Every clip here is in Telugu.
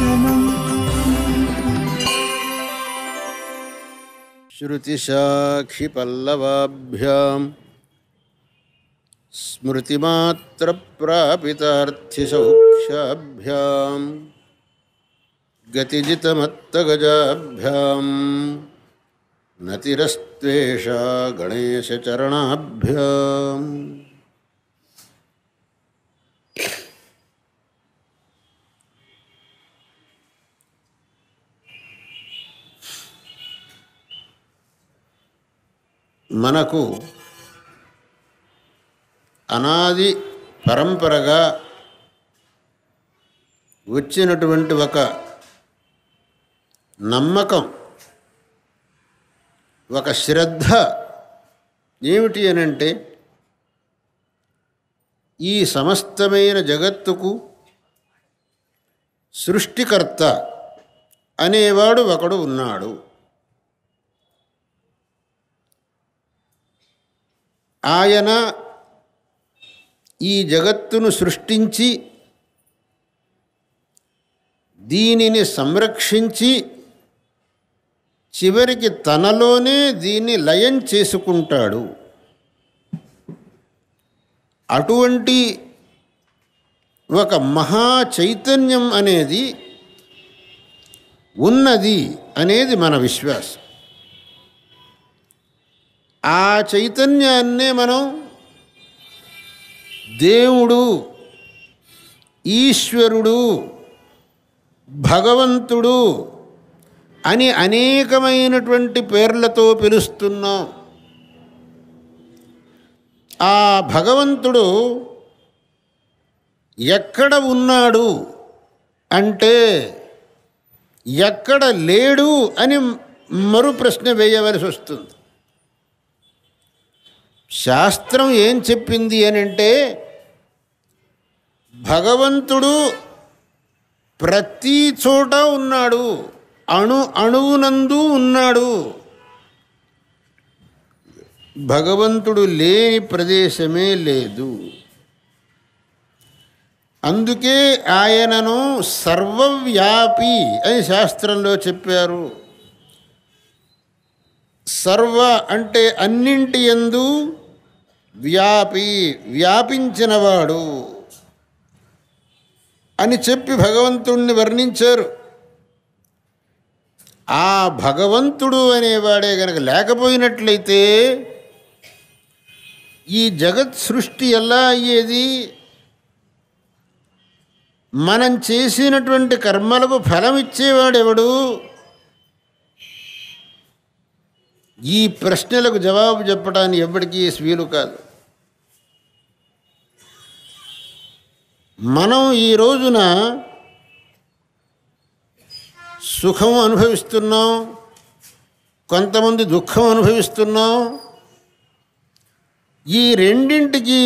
दर्शनम् श्रुतिशाखिपल्लवाभ्यां स्मृतिमात्रप्रापितार्थिसौख्याभ्यां गतिजितमत्तगजाभ्यां नतिरस्त्वेषा गणेशचरणाभ्याम् మనకు అనాది పరంపరగా వచ్చినటువంటి ఒక నమ్మకం ఒక శ్రద్ధ ఏమిటి అనంటే ఈ సమస్తమైన జగత్తుకు సృష్టికర్త అనేవాడు ఒకడు ఉన్నాడు ఆయన ఈ జగత్తును సృష్టించి దీనిని సంరక్షించి చివరికి తనలోనే దీన్ని లయం చేసుకుంటాడు అటువంటి ఒక మహా చైతన్యం అనేది ఉన్నది అనేది మన విశ్వాసం ఆ చైతన్యాన్నే మనం దేవుడు ఈశ్వరుడు భగవంతుడు అని అనేకమైనటువంటి పేర్లతో పిలుస్తున్నాం ఆ భగవంతుడు ఎక్కడ ఉన్నాడు అంటే ఎక్కడ లేడు అని మరు ప్రశ్న వేయవలసి వస్తుంది శాస్త్రం ఏం చెప్పింది అని అంటే భగవంతుడు ప్రతి చోట ఉన్నాడు అణు అణువునందు ఉన్నాడు భగవంతుడు లేని ప్రదేశమే లేదు అందుకే ఆయనను సర్వవ్యాపి అని శాస్త్రంలో చెప్పారు సర్వ అంటే అన్నింటి ఎందు వ్యాపి వ్యాపించినవాడు అని చెప్పి భగవంతుణ్ణి వర్ణించారు ఆ భగవంతుడు అనేవాడే గనక లేకపోయినట్లయితే ఈ జగత్ సృష్టి ఎలా అయ్యేది మనం చేసినటువంటి కర్మలకు ఫలం ఇచ్చేవాడెవడు ఈ ప్రశ్నలకు జవాబు చెప్పడానికి ఎప్పటికీ వీలు కాదు మనం ఈ రోజున సుఖం అనుభవిస్తున్నాం కొంతమంది దుఃఖం అనుభవిస్తున్నాం ఈ రెండింటికి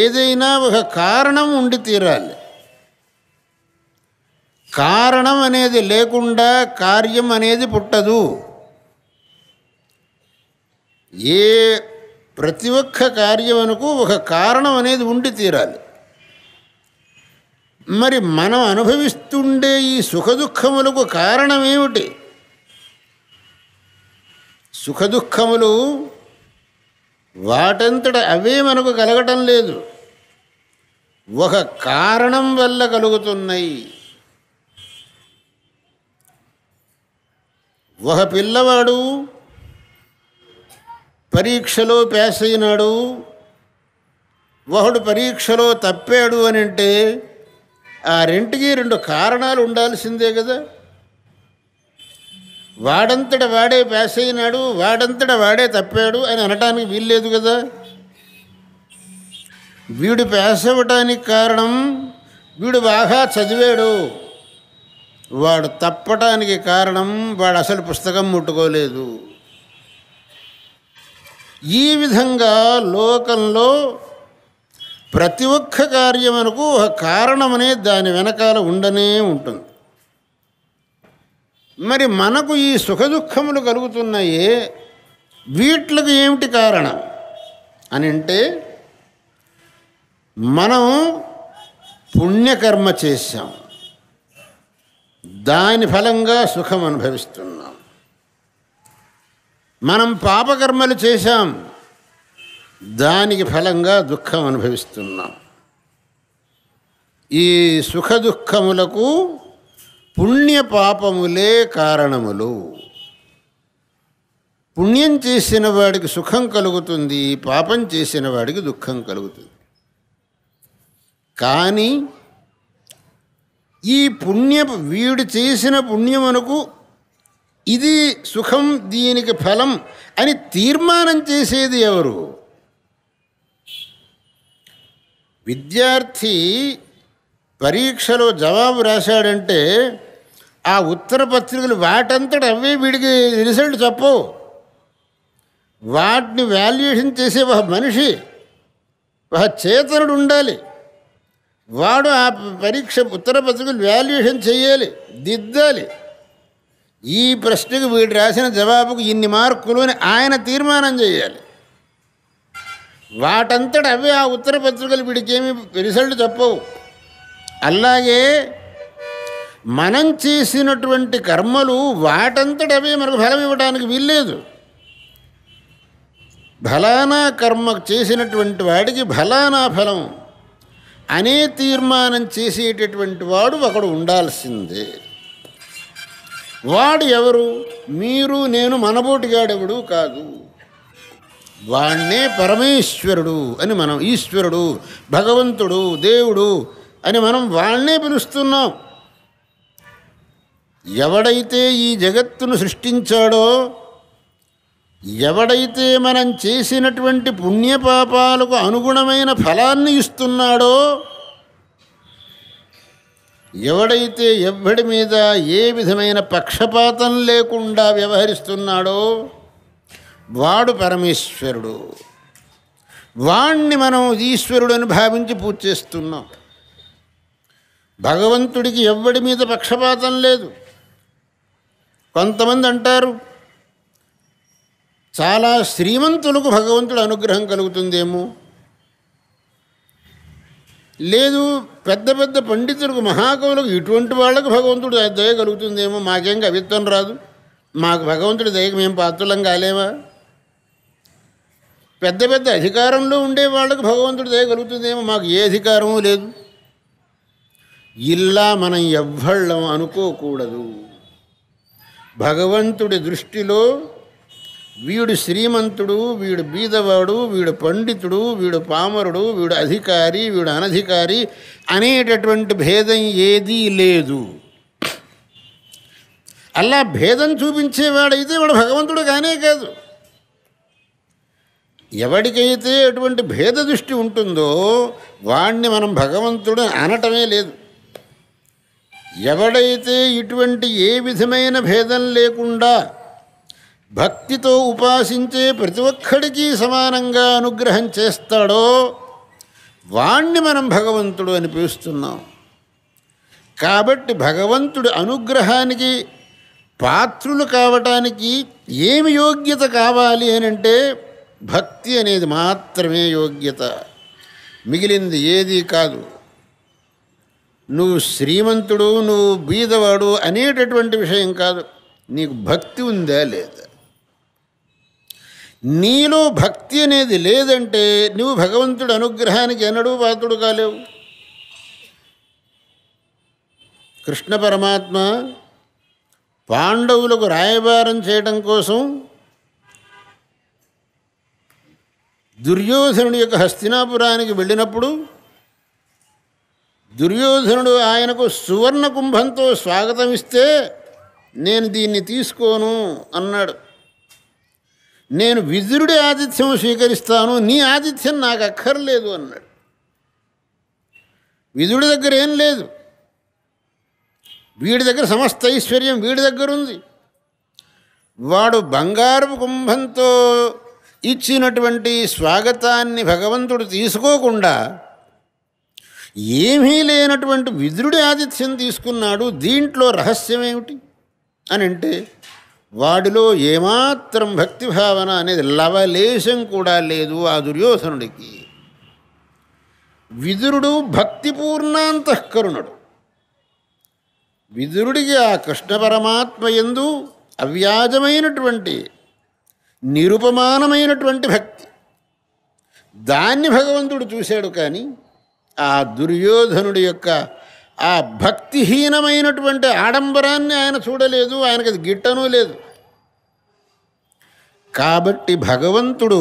ఏదైనా ఒక కారణం ఉండి తీరాలి కారణం అనేది లేకుండా కార్యం అనేది పుట్టదు ఏ ప్రతి ఒక్క కార్యమునకు ఒక కారణం అనేది ఉండి తీరాలి మరి మనం అనుభవిస్తుండే ఈ సుఖదుఖములకు కారణమేమిటి సుఖదుఖములు వాటంతట అవే మనకు కలగటం లేదు ఒక కారణం వల్ల కలుగుతున్నాయి ఒక పిల్లవాడు పరీక్షలో ప్యాస్ అయినాడు ఒకడు పరీక్షలో తప్పాడు అని అంటే ఆ రెంటికి రెండు కారణాలు ఉండాల్సిందే కదా వాడంతట వాడే ప్యాస్ అయినాడు వాడంతట వాడే తప్పాడు అని అనటానికి వీల్లేదు కదా వీడు ప్యాస్ అవ్వటానికి కారణం వీడు బాగా చదివాడు వాడు తప్పటానికి కారణం వాడు అసలు పుస్తకం ముట్టుకోలేదు ఈ విధంగా లోకంలో ప్రతి ఒక్క కార్యమునకు ఒక కారణమనే దాని వెనకాల ఉండనే ఉంటుంది మరి మనకు ఈ సుఖదుఖములు కలుగుతున్నాయే వీట్లకు ఏమిటి కారణం అని అంటే మనం పుణ్యకర్మ చేశాం దాని ఫలంగా సుఖం అనుభవిస్తున్నాం మనం పాపకర్మలు చేశాం దానికి ఫలంగా దుఃఖం అనుభవిస్తున్నాం ఈ సుఖ దుఃఖములకు పుణ్య పాపములే కారణములు పుణ్యం చేసిన వాడికి సుఖం కలుగుతుంది పాపం చేసిన వాడికి దుఃఖం కలుగుతుంది కానీ ఈ పుణ్య వీడు చేసిన పుణ్యమునకు ఇది సుఖం దీనికి ఫలం అని తీర్మానం చేసేది ఎవరు విద్యార్థి పరీక్షలో జవాబు రాశాడంటే ఆ ఉత్తర పత్రికలు వాటంతట అవే వీడికి రిజల్ట్ చెప్పవు వాటిని వాల్యుయేషన్ చేసే ఒక మనిషి ఒక చేతనుడు ఉండాలి వాడు ఆ పరీక్ష ఉత్తర పత్రికలు వాల్యుయేషన్ చేయాలి దిద్దాలి ఈ ప్రశ్నకు వీడు రాసిన జవాబుకు ఇన్ని మార్కులు అని ఆయన తీర్మానం చేయాలి వాటంతట అవే ఆ ఉత్తర పత్రికలు వీడికేమీ రిజల్ట్ చెప్పవు అలాగే మనం చేసినటువంటి కర్మలు అవే మనకు ఫలం ఇవ్వడానికి వీల్లేదు ఫలానా కర్మ చేసినటువంటి వాడికి ఫలానా ఫలం అనే తీర్మానం చేసేటటువంటి వాడు ఒకడు ఉండాల్సిందే వాడు ఎవరు మీరు నేను మనబోటిగాడెవడు కాదు వాణ్ణే పరమేశ్వరుడు అని మనం ఈశ్వరుడు భగవంతుడు దేవుడు అని మనం వాళ్ళనే పిలుస్తున్నాం ఎవడైతే ఈ జగత్తును సృష్టించాడో ఎవడైతే మనం చేసినటువంటి పుణ్యపాపాలకు అనుగుణమైన ఫలాన్ని ఇస్తున్నాడో ఎవడైతే ఎవ్వడి మీద ఏ విధమైన పక్షపాతం లేకుండా వ్యవహరిస్తున్నాడో వాడు పరమేశ్వరుడు వాణ్ణి మనం ఈశ్వరుడు అని భావించి పూజ చేస్తున్నాం భగవంతుడికి ఎవ్వడి మీద పక్షపాతం లేదు కొంతమంది అంటారు చాలా శ్రీమంతులకు భగవంతుడు అనుగ్రహం కలుగుతుందేమో లేదు పెద్ద పెద్ద పండితులకు మహాకవులకు ఇటువంటి వాళ్ళకు భగవంతుడు దయ కలుగుతుందేమో మాకేం కవిత్వం రాదు మాకు భగవంతుడి దయకు మేము పాత్రలం కాలేమా పెద్ద పెద్ద అధికారంలో ఉండే వాళ్ళకు భగవంతుడు దయగలుగుతుందేమో మాకు ఏ అధికారమూ లేదు ఇల్లా మనం ఎవ్వళ్ళం అనుకోకూడదు భగవంతుడి దృష్టిలో వీడు శ్రీమంతుడు వీడు బీదవాడు వీడు పండితుడు వీడు పామరుడు వీడు అధికారి వీడు అనధికారి అనేటటువంటి భేదం ఏదీ లేదు అలా భేదం చూపించేవాడైతే వాడు భగవంతుడు కానే కాదు ఎవడికైతే ఎటువంటి భేద దృష్టి ఉంటుందో వాణ్ణి మనం భగవంతుడు అనటమే లేదు ఎవడైతే ఇటువంటి ఏ విధమైన భేదం లేకుండా భక్తితో ఉపాసించే ప్రతి ఒక్కడికి సమానంగా అనుగ్రహం చేస్తాడో వాణ్ణి మనం భగవంతుడు అని పిలుస్తున్నాం కాబట్టి భగవంతుడు అనుగ్రహానికి పాత్రులు కావటానికి ఏమి యోగ్యత కావాలి అని అంటే భక్తి అనేది మాత్రమే యోగ్యత మిగిలింది ఏదీ కాదు నువ్వు శ్రీమంతుడు నువ్వు బీదవాడు అనేటటువంటి విషయం కాదు నీకు భక్తి ఉందా లేదా నీలో భక్తి అనేది లేదంటే నువ్వు భగవంతుడు అనుగ్రహానికి ఎన్నడూ పాత్రుడు కాలేవు కృష్ణ పరమాత్మ పాండవులకు రాయబారం చేయడం కోసం దుర్యోధనుడి యొక్క హస్తినాపురానికి వెళ్ళినప్పుడు దుర్యోధనుడు ఆయనకు సువర్ణ కుంభంతో స్వాగతం ఇస్తే నేను దీన్ని తీసుకోను అన్నాడు నేను విదురుడి ఆతిథ్యం స్వీకరిస్తాను నీ ఆతిథ్యం నాకు అక్కర్లేదు అన్నాడు విదుడి దగ్గర ఏం లేదు వీడి దగ్గర సమస్త ఐశ్వర్యం వీడి దగ్గర ఉంది వాడు బంగారు కుంభంతో ఇచ్చినటువంటి స్వాగతాన్ని భగవంతుడు తీసుకోకుండా ఏమీ లేనటువంటి విదురుడి ఆతిథ్యం తీసుకున్నాడు దీంట్లో రహస్యమేమిటి అని అంటే వాడిలో ఏమాత్రం భక్తిభావన అనేది లవలేశం కూడా లేదు ఆ దుర్యోధనుడికి విదురుడు భక్తిపూర్ణాంతఃకరుణుడు విదురుడికి ఆ కృష్ణ పరమాత్మ ఎందు అవ్యాజమైనటువంటి నిరుపమానమైనటువంటి భక్తి దాన్ని భగవంతుడు చూశాడు కానీ ఆ దుర్యోధనుడి యొక్క ఆ భక్తిహీనమైనటువంటి ఆడంబరాన్ని ఆయన చూడలేదు ఆయనకి అది గిట్టనూ లేదు కాబట్టి భగవంతుడు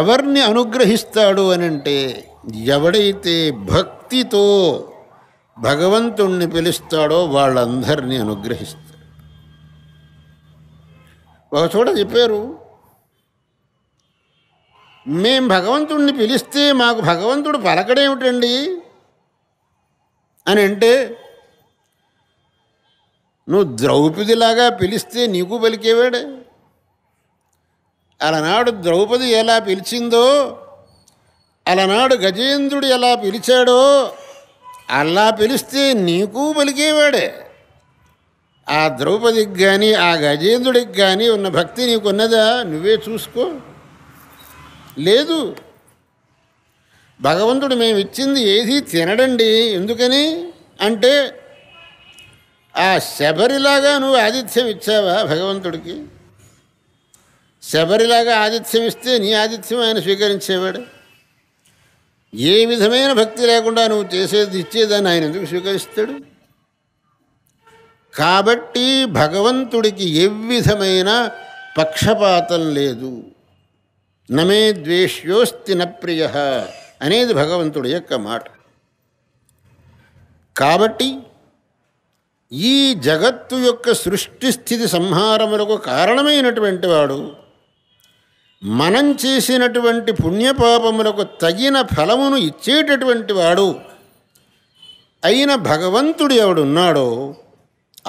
ఎవరిని అనుగ్రహిస్తాడు అనంటే ఎవడైతే భక్తితో భగవంతుణ్ణి పిలుస్తాడో వాళ్ళందరినీ అనుగ్రహిస్తాడు ఒక చోట చెప్పారు మేం భగవంతుడిని పిలిస్తే మాకు భగవంతుడు పలకడేమిటండి అని అంటే నువ్వు ద్రౌపదిలాగా పిలిస్తే నీకు పలికేవాడే అలనాడు ద్రౌపది ఎలా పిలిచిందో అలనాడు గజేంద్రుడు ఎలా పిలిచాడో అలా పిలిస్తే నీకు పలికేవాడే ఆ ద్రౌపదికి కానీ ఆ గజేంద్రుడికి కానీ ఉన్న భక్తి ఉన్నదా నువ్వే చూసుకో లేదు భగవంతుడు మేము ఇచ్చింది ఏది తినడండి ఎందుకని అంటే ఆ శబరిలాగా నువ్వు ఆతిథ్యం ఇచ్చావా భగవంతుడికి శబరిలాగా ఆతిథ్యం ఇస్తే నీ ఆతిథ్యం ఆయన స్వీకరించేవాడు ఏ విధమైన భక్తి లేకుండా నువ్వు చేసేది ఇచ్చేదాన్ని ఆయన ఎందుకు స్వీకరిస్తాడు కాబట్టి భగవంతుడికి ఏ విధమైన పక్షపాతం లేదు నమే ద్వేష్యోస్తి నప్రియ అనేది భగవంతుడి యొక్క మాట కాబట్టి ఈ జగత్తు యొక్క సృష్టి స్థితి సంహారములకు కారణమైనటువంటి వాడు మనం చేసినటువంటి పుణ్యపాపములకు తగిన ఫలమును ఇచ్చేటటువంటి వాడు అయిన భగవంతుడు ఎవడున్నాడో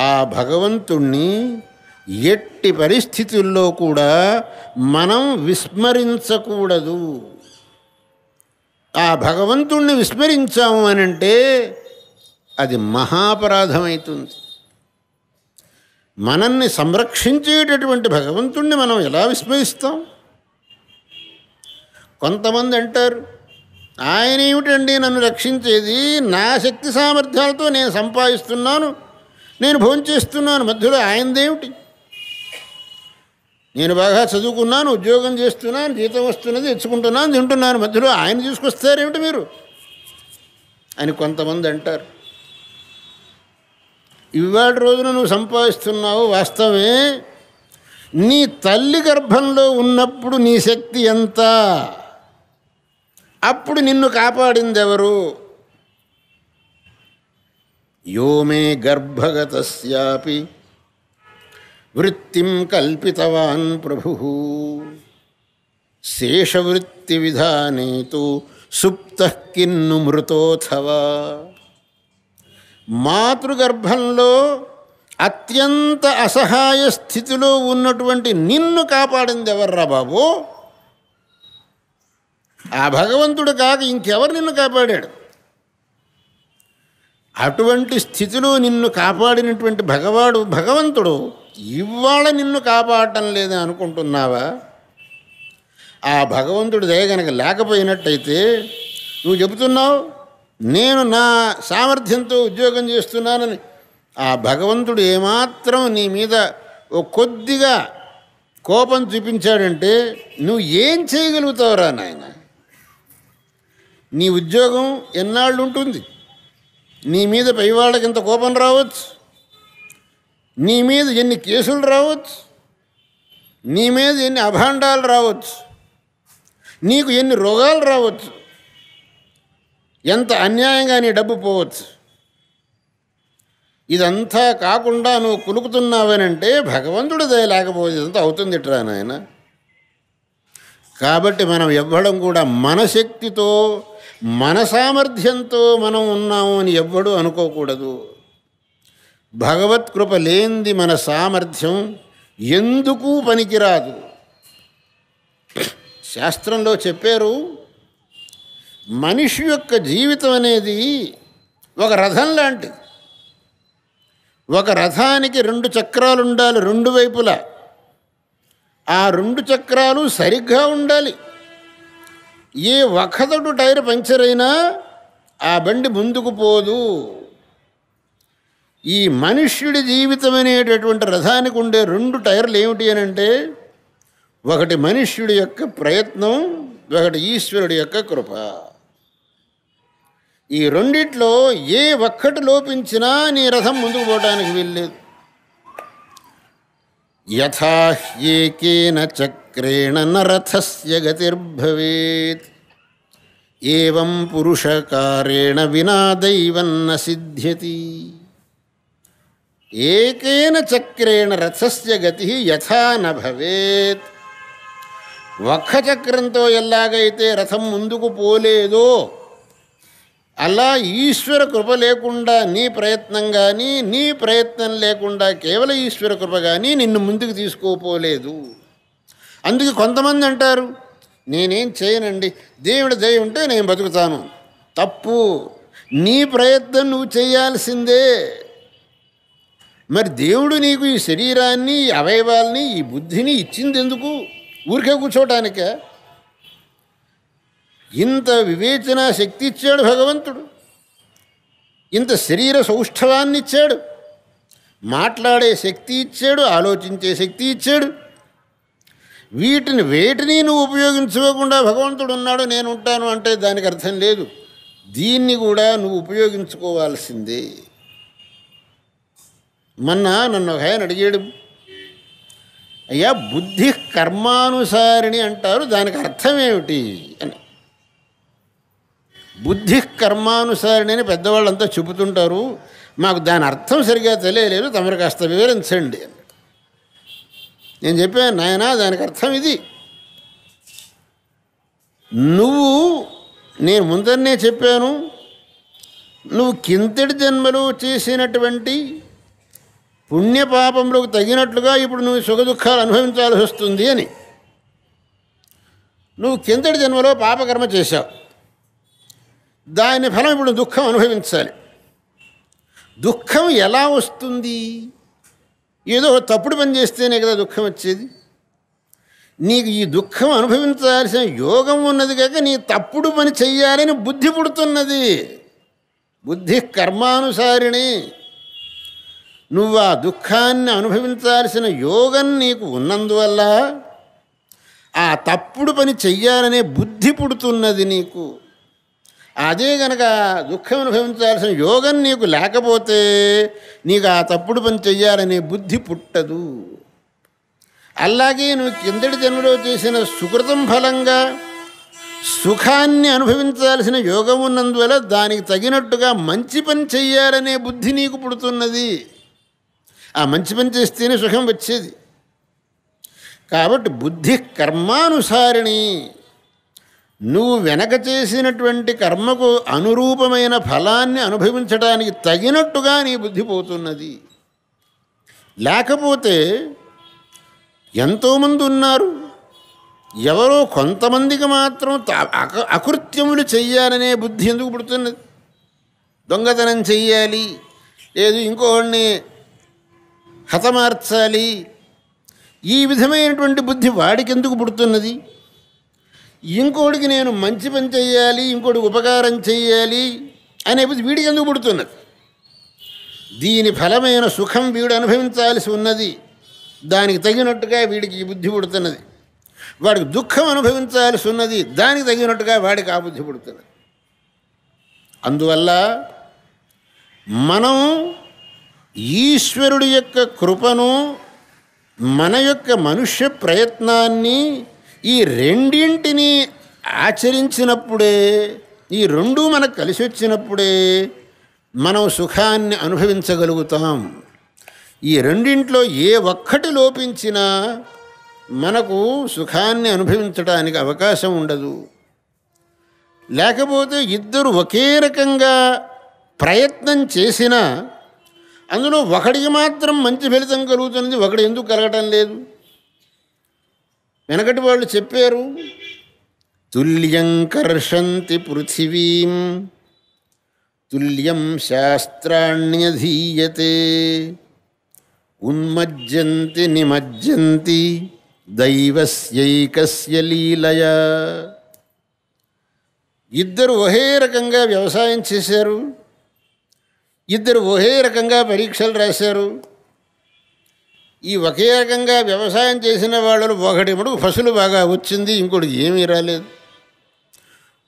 ఆ భగవంతుణ్ణి ఎట్టి పరిస్థితుల్లో కూడా మనం విస్మరించకూడదు ఆ భగవంతుణ్ణి విస్మరించాము అని అంటే అది మహాపరాధమవుతుంది మనల్ని సంరక్షించేటటువంటి భగవంతుణ్ణి మనం ఎలా విస్మరిస్తాం కొంతమంది అంటారు ఆయన ఏమిటండి నన్ను రక్షించేది నా శక్తి సామర్థ్యాలతో నేను సంపాదిస్తున్నాను నేను భోంచేస్తున్నాను మధ్యలో ఆయనదేమిటి నేను బాగా చదువుకున్నాను ఉద్యోగం చేస్తున్నాను జీతం వస్తున్నది తెచ్చుకుంటున్నాను తింటున్నాను మధ్యలో ఆయన తీసుకొస్తారేమిటి మీరు అని కొంతమంది అంటారు ఇవాళ రోజున నువ్వు సంపాదిస్తున్నావు వాస్తవమే నీ తల్లి గర్భంలో ఉన్నప్పుడు నీ శక్తి ఎంత అప్పుడు నిన్ను ఎవరు యో మే గర్భగతస్యాపి వృత్తిం కల్పితవాన్ ప్రభు శేషవృత్తి విధానే తు సుప్త కిన్ను మృతోథవా మాతృగర్భంలో అత్యంత అసహాయ స్థితిలో ఉన్నటువంటి నిన్ను కాపాడింది ఎవర్రా బాబు ఆ భగవంతుడు కాక ఇంకెవరు నిన్ను కాపాడాడు అటువంటి స్థితిలో నిన్ను కాపాడినటువంటి భగవాడు భగవంతుడు ఇవాళ నిన్ను కాపాడటం లేదని అనుకుంటున్నావా ఆ భగవంతుడు దయ గనక లేకపోయినట్టయితే నువ్వు చెబుతున్నావు నేను నా సామర్థ్యంతో ఉద్యోగం చేస్తున్నానని ఆ భగవంతుడు ఏమాత్రం నీ మీద ఓ కొద్దిగా కోపం చూపించాడంటే నువ్వు ఏం చేయగలుగుతావురా నాయన నీ ఉద్యోగం ఎన్నాళ్ళు ఉంటుంది నీ మీద పైవాళ్ళకి ఇంత కోపం రావచ్చు నీ మీద ఎన్ని కేసులు రావచ్చు నీ మీద ఎన్ని అభాండాలు రావచ్చు నీకు ఎన్ని రోగాలు రావచ్చు ఎంత అన్యాయంగా నీ డబ్బు పోవచ్చు ఇదంతా కాకుండా నువ్వు కులుకుతున్నావనంటే భగవంతుడు దయ లేకపోతే ఇదంతా అవుతుంది ఇట్రా నాయన కాబట్టి మనం ఎవ్వడం కూడా మనశక్తితో మన సామర్థ్యంతో మనం ఉన్నాము అని ఎవ్వడూ అనుకోకూడదు భగవత్కృప లేనిది మన సామర్థ్యం ఎందుకు పనికిరాదు శాస్త్రంలో చెప్పారు మనిషి యొక్క జీవితం అనేది ఒక రథం లాంటిది ఒక రథానికి రెండు చక్రాలు ఉండాలి రెండు వైపులా ఆ రెండు చక్రాలు సరిగ్గా ఉండాలి ఏ ఒక్కదొడు టైర్ పంక్చర్ అయినా ఆ బండి ముందుకు పోదు ఈ మనుష్యుడి జీవితం అనేటటువంటి రథానికి ఉండే రెండు టైర్లు ఏమిటి అని అంటే ఒకటి మనుష్యుడి యొక్క ప్రయత్నం ఒకటి ఈశ్వరుడి యొక్క కృప ఈ రెండిట్లో ఏ ఒక్కటి లోపించినా నీ రథం ముందుకు పోవడానికి వీల్లేదు यथा ह्येकेन चक्रेण न रथस्य गतिर्भवेत् एवं पुरुषकारेण विना दैवन्न सिद्ध्यति एकेन चक्रेण रथस्य गति यथा न భవేత్ ఒక్క చక్రంతో ఎలాగైతే రథం ముందుకు పోలేదో అలా ఈశ్వర కృప లేకుండా నీ ప్రయత్నం కానీ నీ ప్రయత్నం లేకుండా కేవలం ఈశ్వర కృప కానీ నిన్ను ముందుకు తీసుకోపోలేదు అందుకే కొంతమంది అంటారు నేనేం చేయనండి దేవుడి దయ ఉంటే నేను బతుకుతాను తప్పు నీ ప్రయత్నం నువ్వు చేయాల్సిందే మరి దేవుడు నీకు ఈ శరీరాన్ని అవయవాల్ని ఈ బుద్ధిని ఇచ్చింది ఎందుకు ఊరికే కూర్చోటానికే ఇంత వివేచన శక్తి ఇచ్చాడు భగవంతుడు ఇంత శరీర సౌష్ఠవాన్ని ఇచ్చాడు మాట్లాడే శక్తి ఇచ్చాడు ఆలోచించే శక్తి ఇచ్చాడు వీటిని వేటిని నువ్వు ఉపయోగించుకోకుండా భగవంతుడు ఉన్నాడు నేను ఉంటాను అంటే దానికి అర్థం లేదు దీన్ని కూడా నువ్వు ఉపయోగించుకోవాల్సిందే మొన్న నన్ను ఒక ఆయన అడిగాడు అయ్యా బుద్ధి కర్మానుసారిణి అంటారు దానికి అర్థం ఏమిటి అని బుద్ధి పెద్దవాళ్ళు పెద్దవాళ్ళంతా చెబుతుంటారు మాకు దాని అర్థం సరిగా తెలియలేదు తమరు కాస్త వివరించండి నేను చెప్పాను నాయన దానికి అర్థం ఇది నువ్వు నేను ముందరనే చెప్పాను నువ్వు కింతటి జన్మలు చేసినటువంటి పుణ్యపాపములకు తగినట్లుగా ఇప్పుడు నువ్వు దుఃఖాలు అనుభవించాల్సి వస్తుంది అని నువ్వు కిందటి జన్మలో పాపకర్మ చేశావు దాని ఫలం ఇప్పుడు దుఃఖం అనుభవించాలి దుఃఖం ఎలా వస్తుంది ఏదో తప్పుడు పని చేస్తేనే కదా దుఃఖం వచ్చేది నీకు ఈ దుఃఖం అనుభవించాల్సిన యోగం ఉన్నది కాక నీ తప్పుడు పని చెయ్యాలని బుద్ధి పుడుతున్నది బుద్ధి కర్మానుసారిణి నువ్వు ఆ దుఃఖాన్ని అనుభవించాల్సిన యోగం నీకు ఉన్నందువల్ల ఆ తప్పుడు పని చెయ్యాలనే బుద్ధి పుడుతున్నది నీకు అదే గనక దుఃఖం అనుభవించాల్సిన యోగం నీకు లేకపోతే నీకు ఆ తప్పుడు పని చెయ్యాలనే బుద్ధి పుట్టదు అలాగే నువ్వు కిందటి జన్మలో చేసిన సుకృతం ఫలంగా సుఖాన్ని అనుభవించాల్సిన యోగం ఉన్నందువల్ల దానికి తగినట్టుగా మంచి పని చెయ్యాలనే బుద్ధి నీకు పుడుతున్నది ఆ మంచి పని చేస్తేనే సుఖం వచ్చేది కాబట్టి బుద్ధి కర్మానుసారిణి నువ్వు వెనక చేసినటువంటి కర్మకు అనురూపమైన ఫలాన్ని అనుభవించడానికి తగినట్టుగా నీ బుద్ధి పోతున్నది లేకపోతే ఎంతోమంది ఉన్నారు ఎవరో కొంతమందికి మాత్రం అకృత్యములు చెయ్యాలనే బుద్ధి ఎందుకు పుడుతున్నది దొంగతనం చెయ్యాలి లేదు ఇంకోడిని హతమార్చాలి ఈ విధమైనటువంటి బుద్ధి వాడికి ఎందుకు పుడుతున్నది ఇంకోడికి నేను మంచి పని చేయాలి ఇంకోటి ఉపకారం చేయాలి అనే వీడికి ఎందుకు పుడుతున్నది దీని ఫలమైన సుఖం వీడు అనుభవించాల్సి ఉన్నది దానికి తగినట్టుగా వీడికి బుద్ధి పుడుతున్నది వాడికి దుఃఖం అనుభవించాల్సి ఉన్నది దానికి తగినట్టుగా వాడికి ఆ బుద్ధి పుడుతున్నది అందువల్ల మనం ఈశ్వరుడి యొక్క కృపను మన యొక్క మనుష్య ప్రయత్నాన్ని ఈ రెండింటిని ఆచరించినప్పుడే ఈ రెండు మనకు కలిసి వచ్చినప్పుడే మనం సుఖాన్ని అనుభవించగలుగుతాం ఈ రెండింట్లో ఏ ఒక్కటి లోపించినా మనకు సుఖాన్ని అనుభవించడానికి అవకాశం ఉండదు లేకపోతే ఇద్దరు ఒకే రకంగా ప్రయత్నం చేసినా అందులో ఒకడికి మాత్రం మంచి ఫలితం కలుగుతున్నది ఒకడు ఎందుకు కలగటం లేదు వెనకటి వాళ్ళు చెప్పారు తుల్యం కర్షంతి పృథివీం తుల్యం శాస్త్రాణ్యధీయతే ఉన్మజ్జంతి నిమజ్జంతి దైవస్యైకస్య లీలయ ఇద్దరు ఒకే రకంగా వ్యవసాయం చేశారు ఇద్దరు ఒకే రకంగా పరీక్షలు రాశారు ఈ ఒకే రకంగా వ్యవసాయం చేసిన వాళ్ళు మడుగు ఫసలు బాగా వచ్చింది ఇంకోటి ఏమీ రాలేదు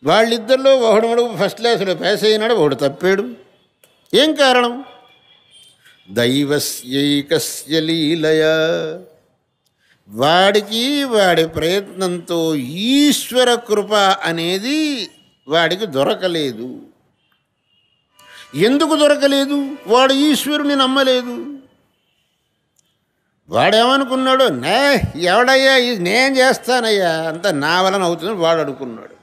వాళ్ళిద్దరిలో ఒకటి మడుగు ఫస్ట్ క్లాసులో పాస్ అయినాడు ఒకడు తప్పాడు ఏం కారణం దైవస్యైకస్య లీలయ వాడికి వాడి ప్రయత్నంతో ఈశ్వర కృప అనేది వాడికి దొరకలేదు ఎందుకు దొరకలేదు వాడు ఈశ్వరుని నమ్మలేదు వాడేమనుకున్నాడు నే ఎవడయ్యా ఇది నేను చేస్తానయ్యా అంత నా వలన అవుతుంది వాడు అనుకున్నాడు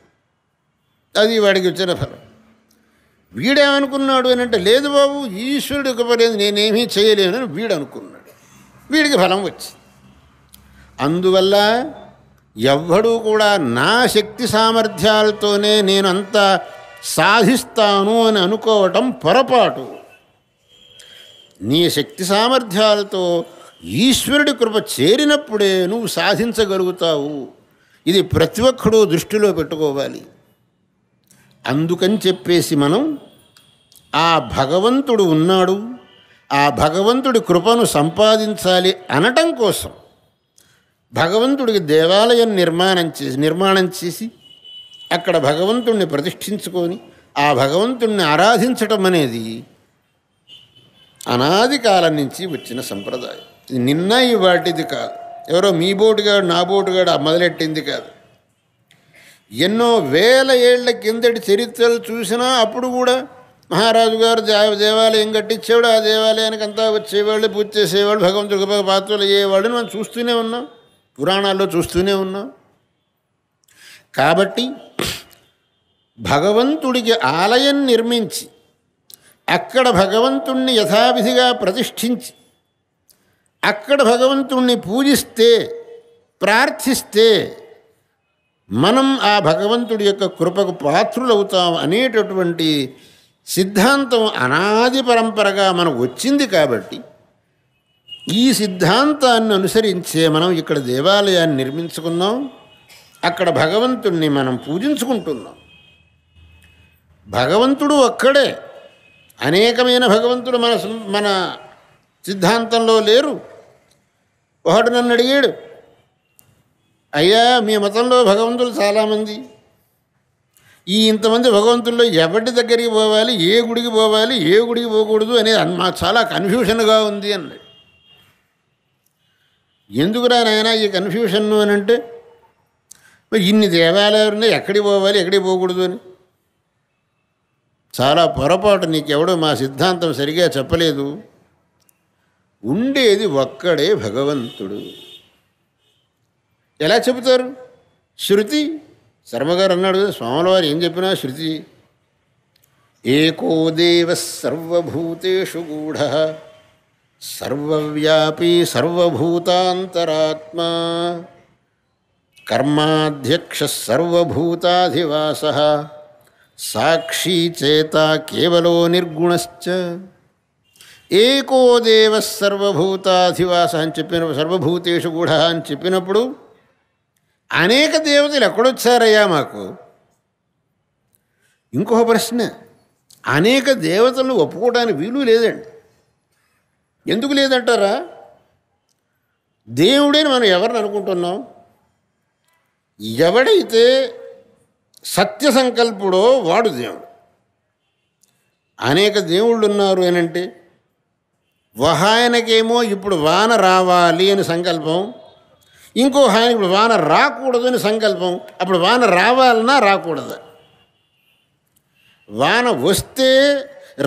అది వాడికి వచ్చిన ఫలం వీడేమనుకున్నాడు అని అంటే లేదు బాబు ఈశ్వరుడు ఇవ్వలేదు నేనేమీ చేయలేను అని వీడు అనుకున్నాడు వీడికి ఫలం వచ్చింది అందువల్ల ఎవ్వడూ కూడా నా శక్తి సామర్థ్యాలతోనే అంత సాధిస్తాను అని అనుకోవటం పొరపాటు నీ శక్తి సామర్థ్యాలతో ఈశ్వరుడి కృప చేరినప్పుడే నువ్వు సాధించగలుగుతావు ఇది ప్రతి ఒక్కడు దృష్టిలో పెట్టుకోవాలి అందుకని చెప్పేసి మనం ఆ భగవంతుడు ఉన్నాడు ఆ భగవంతుడి కృపను సంపాదించాలి అనటం కోసం భగవంతుడికి దేవాలయం నిర్మాణం చేసి నిర్మాణం చేసి అక్కడ భగవంతుణ్ణి ప్రతిష్ఠించుకొని ఆ భగవంతుణ్ణి ఆరాధించటం అనేది అనాది కాలం నుంచి వచ్చిన సంప్రదాయం నిన్న వాటిది కాదు ఎవరో మీ బోటు కాడు నా బోటు ఆ మొదలెట్టింది కాదు ఎన్నో వేల ఏళ్ల కిందటి చరిత్రలు చూసినా అప్పుడు కూడా మహారాజు గారు దేవాలయం కట్టించేవాడు ఆ దేవాలయానికి అంతా వచ్చేవాళ్ళు పూజ చేసేవాళ్ళు భగవంతుడికి పాత్రలు అయ్యేవాళ్ళని మనం చూస్తూనే ఉన్నాం పురాణాల్లో చూస్తూనే ఉన్నాం కాబట్టి భగవంతుడికి ఆలయం నిర్మించి అక్కడ భగవంతుణ్ణి యథావిధిగా ప్రతిష్ఠించి అక్కడ భగవంతుణ్ణి పూజిస్తే ప్రార్థిస్తే మనం ఆ భగవంతుడి యొక్క కృపకు పాత్రులవుతాం అనేటటువంటి సిద్ధాంతం అనాది పరంపరగా మనం వచ్చింది కాబట్టి ఈ సిద్ధాంతాన్ని అనుసరించే మనం ఇక్కడ దేవాలయాన్ని నిర్మించుకున్నాం అక్కడ భగవంతుణ్ణి మనం పూజించుకుంటున్నాం భగవంతుడు ఒక్కడే అనేకమైన భగవంతుడు మన మన సిద్ధాంతంలో లేరు ఒకడు నన్ను అడిగాడు అయ్యా మీ మతంలో భగవంతులు చాలామంది ఈ ఇంతమంది భగవంతుల్లో ఎవరి దగ్గరికి పోవాలి ఏ గుడికి పోవాలి ఏ గుడికి పోకూడదు అనేది మాకు చాలా కన్ఫ్యూషన్గా ఉంది అన్నాడు ఎందుకురా నాయన ఈ కన్ఫ్యూషన్ అని అంటే మరి ఇన్ని దేవాలయాలు ఉన్నాయి ఎక్కడికి పోవాలి ఎక్కడికి పోకూడదు అని చాలా పొరపాటు నీకెవడో మా సిద్ధాంతం సరిగా చెప్పలేదు ఉండేది ఒక్కడే భగవంతుడు ఎలా చెబుతారు శృతి శర్మగారు అన్నాడు కదా స్వాముల వారు ఏం చెప్పినా శృతి ఏకో దేవ సర్వభూతేషు గూఢ సర్వవ్యాపీ సర్వభూతాంతరాత్మా కర్మాధ్యక్ష సర్వభూతాధివాస సాక్షీ కేవలో నిర్గుణశ్చ ఏకో దేవ సర్వభూతాధివాస అని చెప్పిన సర్వభూతేషు గూఢ అని చెప్పినప్పుడు అనేక దేవతలు ఎక్కడొచ్చారయ్యా మాకు ఇంకొక ప్రశ్న అనేక దేవతలను ఒప్పుకోవడానికి వీలు లేదండి ఎందుకు లేదంటారా దేవుడని మనం ఎవరిని అనుకుంటున్నాం ఎవడైతే సత్య సంకల్పుడో వాడు దేవుడు అనేక దేవుళ్ళు ఉన్నారు అనంటే వహాయనకేమో ఆయనకేమో ఇప్పుడు వాన రావాలి అని సంకల్పం ఇంకో ఆయన ఇప్పుడు వాన రాకూడదు అని సంకల్పం అప్పుడు వాన రావాలన్నా రాకూడదు వాన వస్తే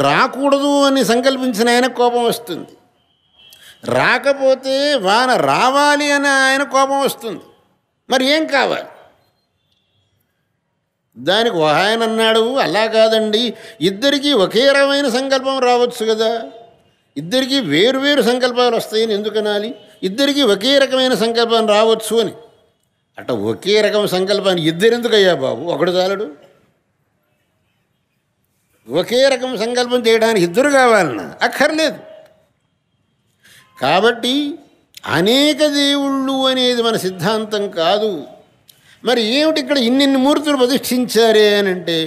రాకూడదు అని సంకల్పించిన ఆయన కోపం వస్తుంది రాకపోతే వాన రావాలి అని ఆయన కోపం వస్తుంది మరి ఏం కావాలి దానికి ఒక ఆయన అన్నాడు అలా కాదండి ఇద్దరికీ ఒకే రకమైన సంకల్పం రావచ్చు కదా ఇద్దరికీ వేరువేరు సంకల్పాలు వస్తాయని ఎందుకనాలి ఇద్దరికీ ఒకే రకమైన సంకల్పం రావచ్చు అని అట్ట ఒకే రకం సంకల్పాన్ని ఇద్దరెందుకయ్యా బాబు ఒకడు చాలడు ఒకే రకం సంకల్పం చేయడానికి ఇద్దరు కావాలన్నా అక్కర్లేదు కాబట్టి అనేక దేవుళ్ళు అనేది మన సిద్ధాంతం కాదు మరి ఏమిటి ఇక్కడ ఇన్నిన్ని మూర్తులు ప్రతిష్ఠించారే అని అంటే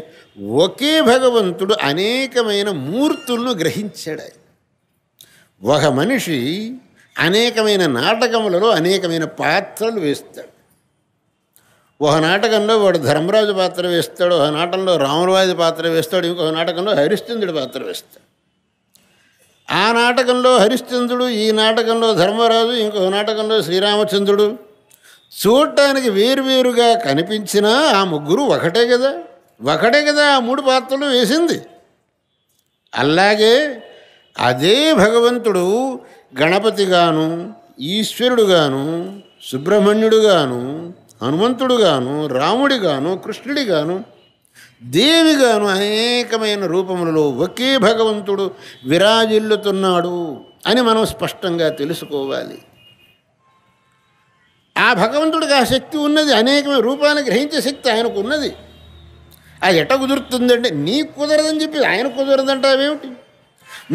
ఒకే భగవంతుడు అనేకమైన మూర్తులను గ్రహించాడు ఒక మనిషి అనేకమైన నాటకములలో అనేకమైన పాత్రలు వేస్తాడు ఒక నాటకంలో వాడు ధర్మరాజు పాత్ర వేస్తాడు ఒక నాటకంలో రామరాజు పాత్ర వేస్తాడు ఇంకొక నాటకంలో హరిశ్చంద్రుడి పాత్ర వేస్తాడు ఆ నాటకంలో హరిశ్చంద్రుడు ఈ నాటకంలో ధర్మరాజు ఇంకొక నాటకంలో శ్రీరామచంద్రుడు చూడటానికి వేరువేరుగా కనిపించినా ఆ ముగ్గురు ఒకటే కదా ఒకటే కదా ఆ మూడు పాత్రలు వేసింది అలాగే అదే భగవంతుడు గణపతిగాను ఈశ్వరుడుగాను సుబ్రహ్మణ్యుడుగాను హనుమంతుడుగాను రాముడిగాను కృష్ణుడిగాను దేవిగాను అనేకమైన రూపములలో ఒకే భగవంతుడు విరాజిల్లుతున్నాడు అని మనం స్పష్టంగా తెలుసుకోవాలి ఆ భగవంతుడికి ఆ శక్తి ఉన్నది అనేకమైన రూపాన్ని గ్రహించే శక్తి ఆయనకు ఉన్నది అది ఎట కుదురుతుందంటే నీకు కుదరదని చెప్పి ఆయన కుదరదంటావేమిటి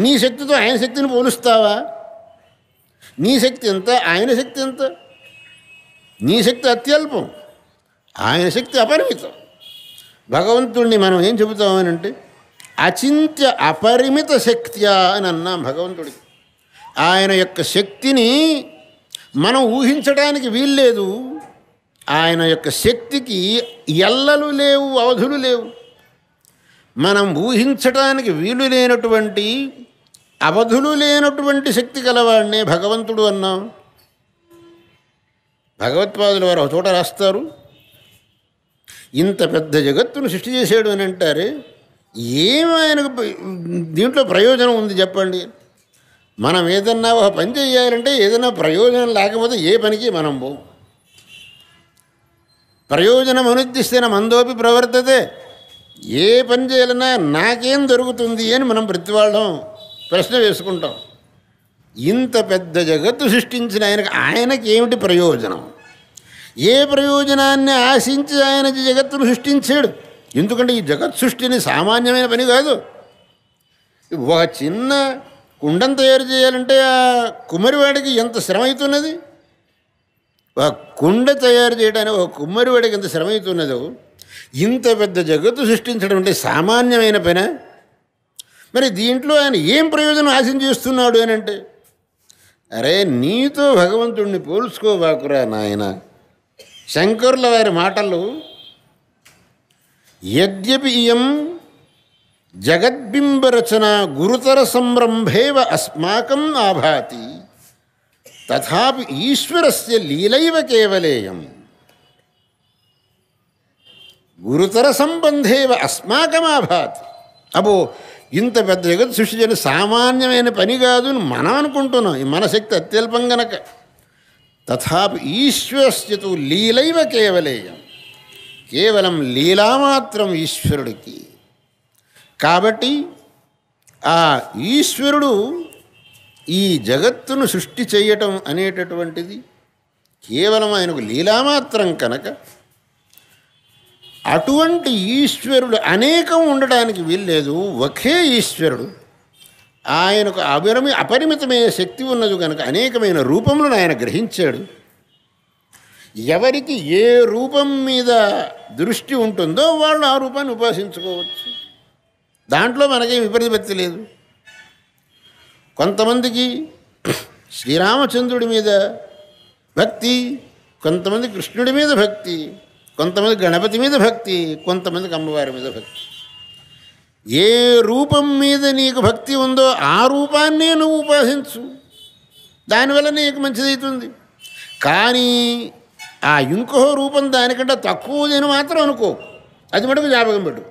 నీ శక్తితో ఆయన శక్తిని పోలుస్తావా నీ శక్తి ఎంత ఆయన శక్తి ఎంత నీ శక్తి అత్యల్పం ఆయన శక్తి అపరిమితం భగవంతుడిని మనం ఏం చెబుతామని అంటే అచింత్య అపరిమిత శక్తి అని అన్నాం భగవంతుడికి ఆయన యొక్క శక్తిని మనం ఊహించడానికి వీల్లేదు ఆయన యొక్క శక్తికి ఎల్లలు లేవు అవధులు లేవు మనం ఊహించటానికి వీలు లేనటువంటి అవధులు లేనటువంటి శక్తి కలవాడినే భగవంతుడు అన్నాం భగవత్పాదులు వారు ఒక చోట రాస్తారు ఇంత పెద్ద జగత్తును సృష్టి చేశాడు అని అంటారే ఏం ఆయనకు దీంట్లో ప్రయోజనం ఉంది చెప్పండి మనం ఏదన్నా ఒక పని చేయాలంటే ఏదైనా ప్రయోజనం లేకపోతే ఏ పనికి మనం పో ప్రయోజనం అనుద్దిస్తేన మందోపి ప్రవర్తతే ఏ పని చేయాలన్నా నాకేం దొరుకుతుంది అని మనం ప్రతివాళ్ళం ప్రశ్న వేసుకుంటాం ఇంత పెద్ద జగత్తు సృష్టించిన ఆయనకి ఆయనకి ఏమిటి ప్రయోజనం ఏ ప్రయోజనాన్ని ఆశించి ఆయన జగత్తును సృష్టించాడు ఎందుకంటే ఈ జగత్ సృష్టిని సామాన్యమైన పని కాదు ఒక చిన్న కుండం తయారు చేయాలంటే ఆ కుమ్మరివాడికి ఎంత శ్రమ అవుతున్నది ఒక కుండ తయారు చేయడానికి ఒక కుమ్మరివాడికి ఎంత శ్రమ అవుతున్నదో ఇంత పెద్ద జగత్తు సృష్టించడం అంటే సామాన్యమైన పైన మరి దీంట్లో ఆయన ఏం ప్రయోజనం ఆశించేస్తున్నాడు అని అంటే అరే నీతో భగవంతుడిని పోల్చుకోబాకురా నాయన శంకరుల వారి మాటలు యద్యపి ఇయం జగద్బింబరచన గురుతర సంరంభేవ అస్మాకం ఆభాతి తథాపి ఈశ్వరస్య లీలైవ కేవలేయం గురుతర సంబంధేవ అస్మాకమాభాత్ అబో ఇంత పెద్ద జగత్ సృష్టించడం సామాన్యమైన పని కాదు మనం అనుకుంటున్నాం ఈ మనశక్తి అత్యల్పం గనక తథాపి ఈశ్వరస్యతు లీలైవ కేవలేయం కేవలం లీలామాత్రం ఈశ్వరుడికి కాబట్టి ఆ ఈశ్వరుడు ఈ జగత్తును సృష్టి చేయటం అనేటటువంటిది కేవలం ఆయనకు లీలామాత్రం కనుక అటువంటి ఈశ్వరుడు అనేకం ఉండడానికి వీల్లేదు ఒకే ఈశ్వరుడు ఆయనకు అవిరమి అపరిమితమైన శక్తి ఉన్నది కనుక అనేకమైన రూపములను ఆయన గ్రహించాడు ఎవరికి ఏ రూపం మీద దృష్టి ఉంటుందో వాళ్ళు ఆ రూపాన్ని ఉపాసించుకోవచ్చు దాంట్లో మనకేం విపరీపత్తి లేదు కొంతమందికి శ్రీరామచంద్రుడి మీద భక్తి కొంతమంది కృష్ణుడి మీద భక్తి కొంతమంది గణపతి మీద భక్తి కొంతమందికి అమ్మవారి మీద భక్తి ఏ రూపం మీద నీకు భక్తి ఉందో ఆ రూపాన్నే నువ్వు ఉపాసించు దానివల్ల నీకు మంచిదవుతుంది కానీ ఆ ఇంకొక రూపం దానికంటే తక్కువదని మాత్రం అనుకో అది మటుకు జ్ఞాపకం పెట్టు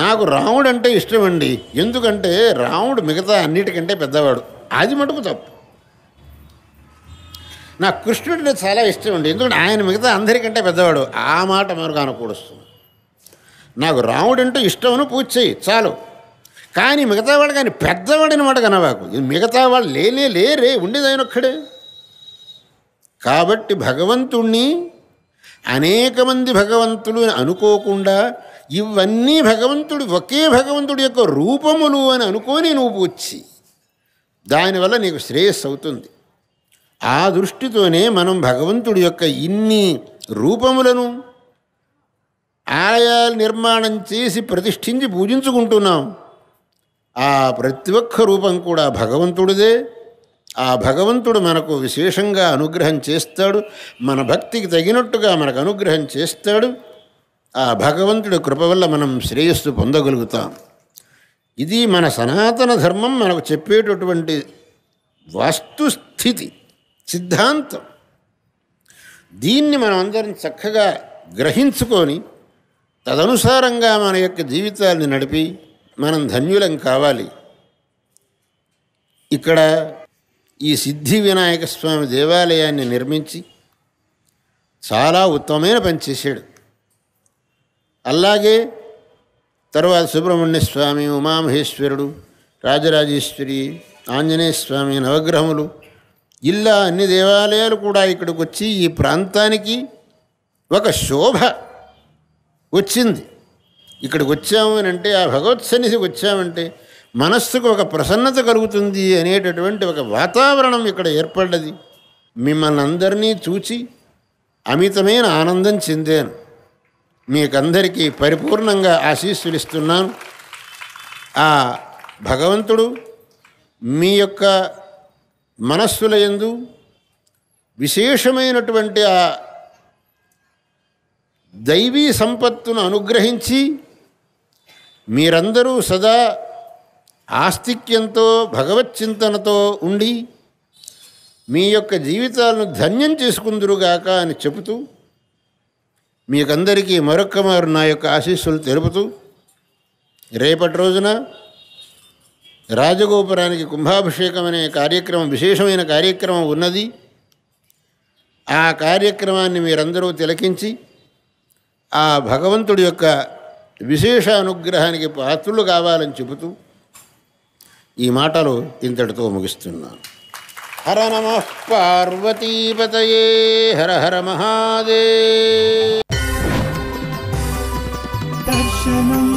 నాకు రాముడు అంటే ఇష్టమండి ఎందుకంటే రాముడు మిగతా అన్నిటికంటే పెద్దవాడు అది మటుకు తప్పు నాకు కృష్ణుడిని చాలా ఇష్టం అండి ఎందుకంటే ఆయన మిగతా అందరికంటే పెద్దవాడు ఆ మాట మనకు అనుకూడుస్తుంది నాకు రాముడు అంటూ ఇష్టమును పూజ చేయి చాలు కానీ మిగతా వాడు కానీ పెద్దవాడిని మాట కనవాకు మిగతా వాళ్ళు లేనే లేరే ఉండేది ఆయన ఒక్కడే కాబట్టి భగవంతుణ్ణి అనేక మంది భగవంతులు అనుకోకుండా ఇవన్నీ భగవంతుడు ఒకే భగవంతుడి యొక్క రూపములు అని అనుకొని నువ్వు పూచి దానివల్ల నీకు శ్రేయస్సు అవుతుంది ఆ దృష్టితోనే మనం భగవంతుడి యొక్క ఇన్ని రూపములను ఆలయాలు నిర్మాణం చేసి ప్రతిష్ఠించి పూజించుకుంటున్నాం ఆ ప్రతి ఒక్క రూపం కూడా భగవంతుడిదే ఆ భగవంతుడు మనకు విశేషంగా అనుగ్రహం చేస్తాడు మన భక్తికి తగినట్టుగా మనకు అనుగ్రహం చేస్తాడు ఆ భగవంతుడి కృప వల్ల మనం శ్రేయస్సు పొందగలుగుతాం ఇది మన సనాతన ధర్మం మనకు చెప్పేటటువంటి వాస్తుస్థితి సిద్ధాంతం దీన్ని మనం అందరం చక్కగా గ్రహించుకొని తదనుసారంగా మన యొక్క జీవితాన్ని నడిపి మనం ధన్యులం కావాలి ఇక్కడ ఈ సిద్ధి వినాయక స్వామి దేవాలయాన్ని నిర్మించి చాలా ఉత్తమమైన పని చేశాడు అలాగే తర్వాత సుబ్రహ్మణ్య స్వామి ఉమామహేశ్వరుడు రాజరాజేశ్వరి ఆంజనేయ స్వామి నవగ్రహములు ఇలా అన్ని దేవాలయాలు కూడా ఇక్కడికి వచ్చి ఈ ప్రాంతానికి ఒక శోభ వచ్చింది ఇక్కడికి వచ్చాము అని అంటే ఆ భగవత్ సన్నిధికి వచ్చామంటే మనస్సుకు ఒక ప్రసన్నత కలుగుతుంది అనేటటువంటి ఒక వాతావరణం ఇక్కడ ఏర్పడ్డది మిమ్మల్ని అందరినీ చూచి అమితమైన ఆనందం చెందాను మీకందరికీ పరిపూర్ణంగా ఆశీస్సులిస్తున్నాను ఆ భగవంతుడు మీ యొక్క మనస్సుల ఎందు విశేషమైనటువంటి ఆ దైవీ సంపత్తును అనుగ్రహించి మీరందరూ సదా ఆస్తిక్యంతో భగవచ్చింతనతో ఉండి మీ యొక్క జీవితాలను ధన్యం చేసుకుందురుగాక అని చెబుతూ మీకందరికీ మరొక్క మారు నా యొక్క ఆశీస్సులు తెలుపుతూ రేపటి రోజున రాజగోపురానికి కుంభాభిషేకం అనే కార్యక్రమం విశేషమైన కార్యక్రమం ఉన్నది ఆ కార్యక్రమాన్ని మీరందరూ తిలకించి ఆ భగవంతుడి యొక్క విశేష అనుగ్రహానికి పాత్రులు కావాలని చెబుతూ ఈ మాటలు ఇంతటితో ముగిస్తున్నాను హర నమ పార్వతీపతయే హర హర మహాదేవ్ దర్శనం